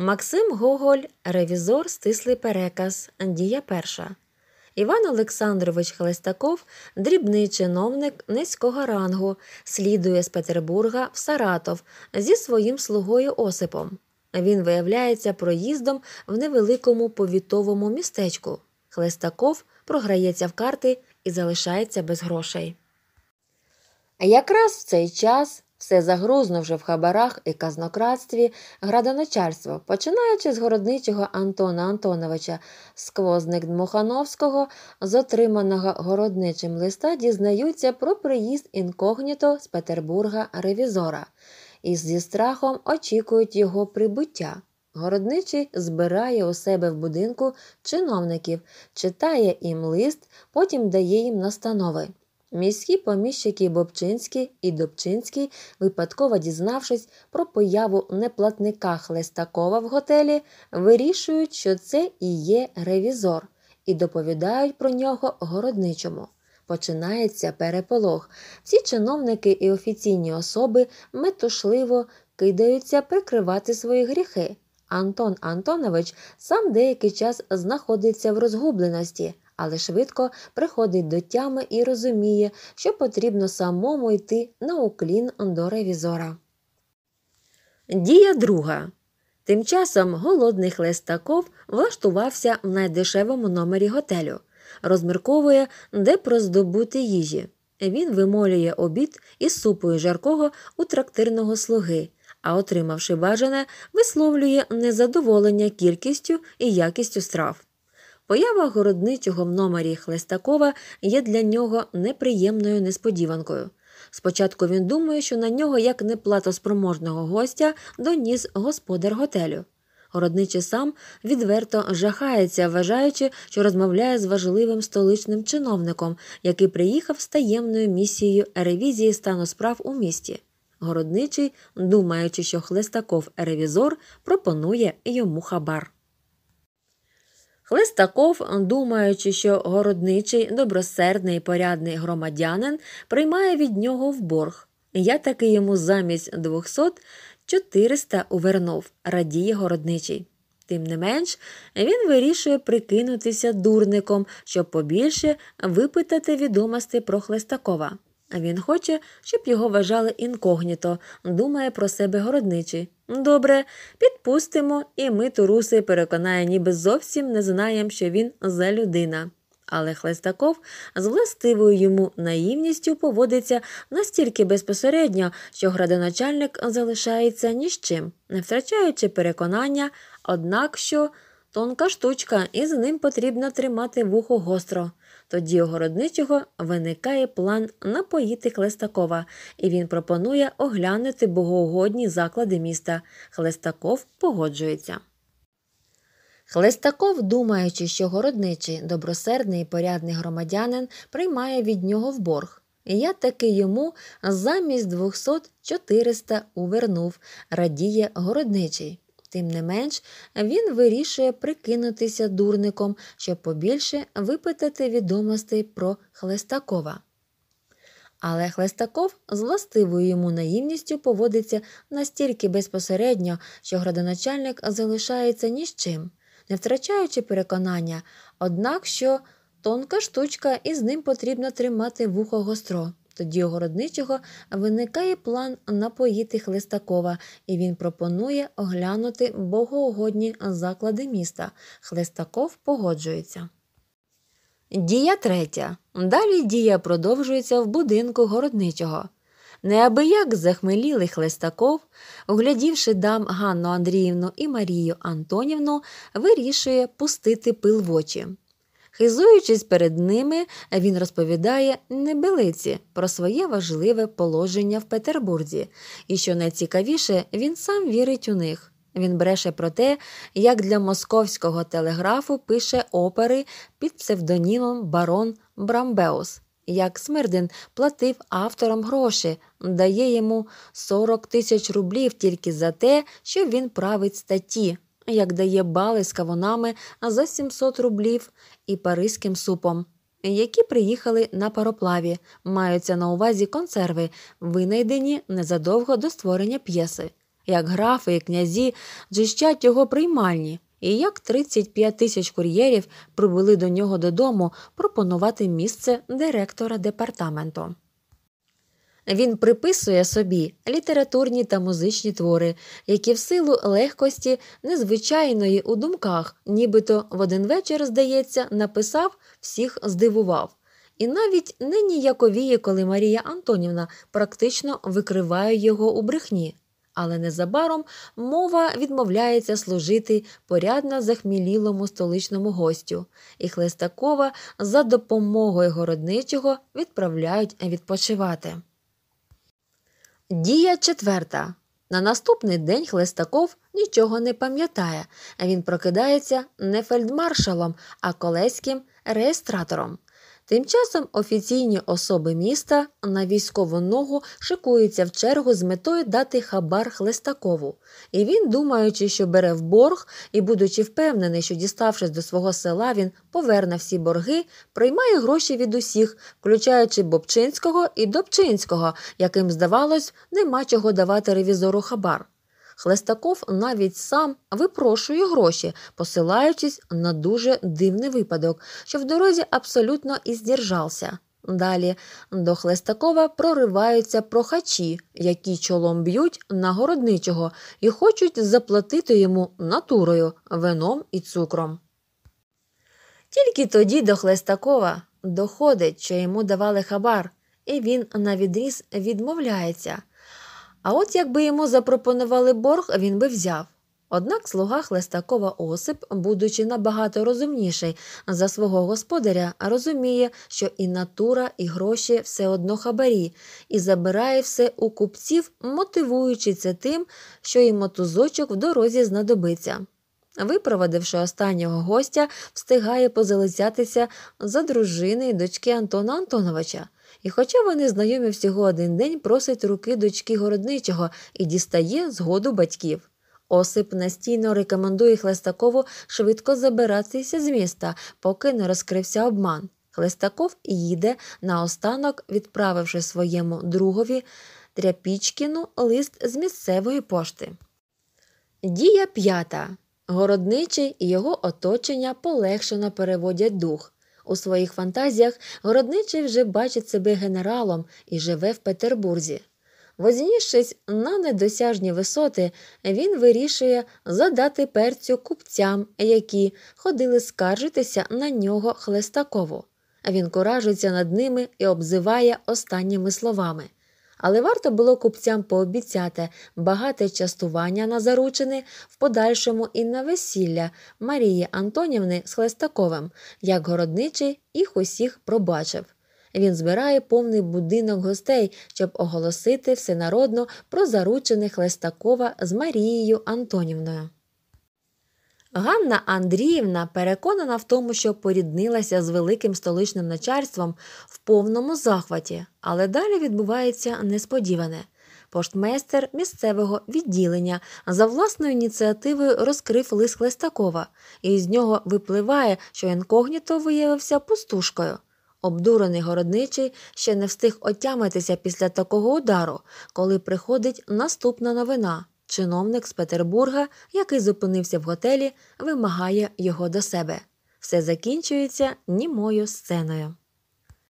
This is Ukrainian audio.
Максим Гоголь, ревізор, стислий переказ, дія перша. Іван Олександрович Хлестаков, дрібний чиновник низького рангу, слідує з Петербурга в Саратов зі своїм слугою Осипом. Він виявляється проїздом в невеликому повітовому містечку. Хлестаков програється в карти і залишається без грошей. Якраз в цей час все вже в хабарах і казнократстві, градоначальство, починаючи з городничого Антона Антоновича, сквозник Дмухановського, з отриманого городничим листа дізнаються про приїзд інкогніто з Петербурга ревізора і зі страхом очікують його прибуття. Городничий збирає у себе в будинку чиновників, читає їм лист, потім дає їм настанови. Міські поміщики Бобчинський і Добчинський, випадково дізнавшись про появу неплатника Хлестакова в готелі, вирішують, що це і є ревізор, і доповідають про нього городничому. Починається переполох. Всі чиновники і офіційні особи метушливо кидаються прикривати свої гріхи. Антон Антонович сам деякий час знаходиться в розгубленості але швидко приходить до тями і розуміє, що потрібно самому йти на уклін до ревізора. Дія друга. Тим часом голодний хлестаков влаштувався в найдешевому номері готелю, розмірковує, де проздобути їжі. Він вимолює обід із супу жаркого у трактирного слуги, а, отримавши бажане, висловлює незадоволення кількістю і якістю страв. Поява городничого в номері Хлестакова є для нього неприємною несподіванкою. Спочатку він думає, що на нього, як неплатоспроможного гостя, доніс господар готелю. Городничий сам відверто жахається, вважаючи, що розмовляє з важливим столичним чиновником, який приїхав з таємною місією ревізії стану справ у місті. Городничий, думаючи, що Хлестаков ревізор, пропонує йому хабар. Хлистаков, думаючи, що городничий, добросердний і порядний громадянин приймає від нього в борг. Я таки йому замість 200 400 увернув, радіє городничий. Тим не менш, він вирішує прикинутися дурником, щоб побільше випитати відомостей про Хлестакова. Він хоче, щоб його вважали інкогніто, думає про себе городничий. Добре, підпустимо, і ми туруси переконає, ніби зовсім не знаємо, що він за людина. Але Хлестаков з властивою йому наївністю поводиться настільки безпосередньо, що градоначальник залишається ні з чим, не втрачаючи переконання, однак що тонка штучка, і з ним потрібно тримати вухо гостро. Тоді у городничого виникає план напоїти Хлестакова, і він пропонує оглянути богоугодні заклади міста. Хлестаков погоджується. Хлестаков, думаючи, що городничий, добросердний і порядний громадянин приймає від нього в борг. І я таки йому замість 200 400 увернув, радіє городничий. Тим не менш, він вирішує прикинутися дурником, щоб побільше випитати відомостей про Хлестакова. Але Хлестаков з властивою йому наївністю поводиться настільки безпосередньо, що градоначальник залишається ні з чим, не втрачаючи переконання, однак що тонка штучка і з ним потрібно тримати вухо гостро. Тоді у городничого виникає план напоїти Хлестакова, і він пропонує оглянути богоугодні заклади міста. Хлестаков погоджується. Дія третя. Далі дія продовжується в будинку городничого. Неабияк захмелілий Хлестаков, оглядівши дам Ганну Андріївну і Марію Антонівну, вирішує пустити пил в очі. Хизуючись перед ними, він розповідає небелиці про своє важливе положення в Петербурзі, і що найцікавіше, він сам вірить у них. Він бреше про те, як для московського телеграфу пише опери під псевдонімом барон Брамбеус, як Смирдин платив авторам гроші, дає йому 40 тисяч рублів тільки за те, що він править статті як дає бали з кавунами за 700 рублів і паризьким супом, які приїхали на пароплаві, маються на увазі консерви, винайдені незадовго до створення п'єси, як графи і князі джищать його приймальні, і як 35 тисяч кур'єрів прибули до нього додому пропонувати місце директора департаменту. Він приписує собі літературні та музичні твори, які в силу легкості, незвичайної у думках, нібито в один вечір, здається, написав, всіх здивував. І навіть не ніяковіє, коли Марія Антонівна практично викриває його у брехні. Але незабаром мова відмовляється служити порядно захмілілому столичному гостю, і Хлестакова за допомогою городничого відправляють відпочивати. Дія четверта. На наступний день Хлестаков нічого не пам'ятає, а він прокидається не фельдмаршалом, а колеським реєстратором. Тим часом офіційні особи міста на військову ногу шикуються в чергу з метою дати хабар Хлестакову. І він, думаючи, що бере в борг, і, будучи впевнений, що діставшись до свого села, він поверне всі борги, приймає гроші від усіх, включаючи Бобчинського і Добчинського, яким, здавалось, нема чого давати ревізору хабар. Хлестаков навіть сам випрошує гроші, посилаючись на дуже дивний випадок, що в дорозі абсолютно і здержався. Далі до Хлестакова прориваються прохачі, які чолом б'ють на городничого і хочуть заплатити йому натурою, вином і цукром. Тільки тоді до Хлестакова доходить, що йому давали хабар, і він навідріз відмовляється. А от якби йому запропонували борг, він би взяв. Однак слуга Хлестакова Осип, будучи набагато розумніший за свого господаря, розуміє, що і натура, і гроші все одно хабарі, і забирає все у купців, мотивуючи це тим, що і мотузочок в дорозі знадобиться. Випровадивши останнього гостя, встигає позалицятися за дружини і дочки Антона Антоновича. І, хоча вони знайомі всього один день, просить руки дочки городничого і дістає згоду батьків. Осип настійно рекомендує Хлестакову швидко забиратися з міста, поки не розкрився обман. Хлестаков їде наостанок, відправивши своєму другові Тряпічкіну лист з місцевої пошти. Дія п'ята. Городничий і його оточення полегшено переводять дух. У своїх фантазіях городничий вже бачить себе генералом і живе в Петербурзі. Вознісшись на недосяжні висоти, він вирішує задати перцю купцям, які ходили скаржитися на нього Хлестакову. Він куражиться над ними і обзиває останніми словами. Але варто було купцям пообіцяти багате частування на заручини в подальшому і на весілля Марії Антонівни з Хлестаковим, як городничий їх усіх пробачив. Він збирає повний будинок гостей, щоб оголосити всенародно про заручини Хлестакова з Марією Антонівною. Ганна Андріївна переконана в тому, що поріднилася з великим столичним начальством в повному захваті, але далі відбувається несподіване. Поштмейстер місцевого відділення за власною ініціативою розкрив лист Листакова, і з нього випливає, що інкогніто виявився пустушкою. Обдурений городничий ще не встиг отямитися після такого удару, коли приходить наступна новина. Чиновник з Петербурга, який зупинився в готелі, вимагає його до себе. Все закінчується німою сценою.